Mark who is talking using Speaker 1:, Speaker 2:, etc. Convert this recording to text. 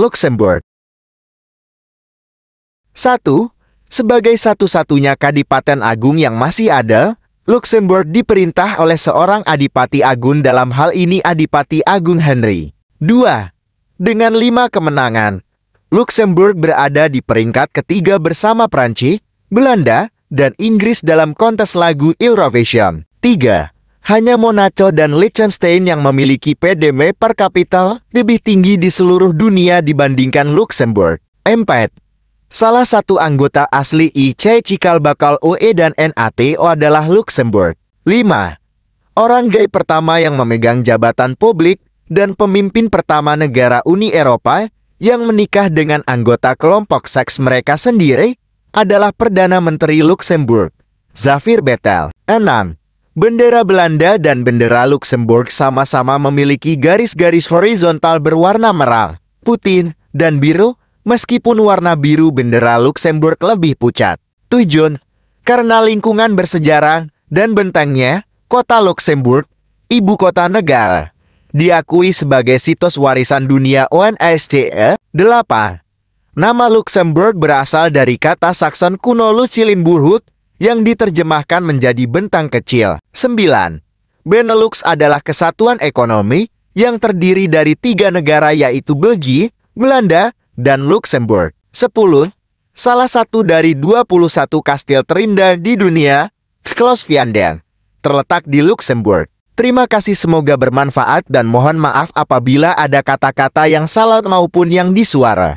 Speaker 1: Luxembourg. 1. Sebagai satu-satunya kadipaten agung yang masih ada, Luxembourg diperintah oleh seorang adipati agung dalam hal ini adipati agung Henry. 2. Dengan lima kemenangan, Luxembourg berada di peringkat ketiga bersama Prancis, Belanda, dan Inggris dalam kontes lagu Eurovision. 3 hanya Monaco dan Liechtenstein yang memiliki PDB per kapital lebih tinggi di seluruh dunia dibandingkan Luxembourg. Empat. Salah satu anggota asli IC Cikal Bakal UE dan NATO adalah Luxembourg. 5. Orang gay pertama yang memegang jabatan publik dan pemimpin pertama negara Uni Eropa yang menikah dengan anggota kelompok seks mereka sendiri adalah Perdana Menteri Luxembourg, Zafir Betel. 6. Bendera Belanda dan bendera Luxembourg sama-sama memiliki garis-garis horizontal berwarna merah, putih, dan biru, meskipun warna biru bendera Luxembourg lebih pucat. Tujuan, karena lingkungan bersejarah dan bentangnya, kota Luxembourg, ibu kota negara, diakui sebagai situs warisan dunia UNESCO 8. E, Nama Luxembourg berasal dari kata Saxon kuno Burhut, yang diterjemahkan menjadi bentang kecil. 9. Benelux adalah kesatuan ekonomi yang terdiri dari tiga negara yaitu Belgia, Belanda, dan Luxembourg. 10. Salah satu dari 21 kastil terindah di dunia, Vianden, terletak di Luxembourg. Terima kasih semoga bermanfaat dan mohon maaf apabila ada kata-kata yang salah maupun yang disuara.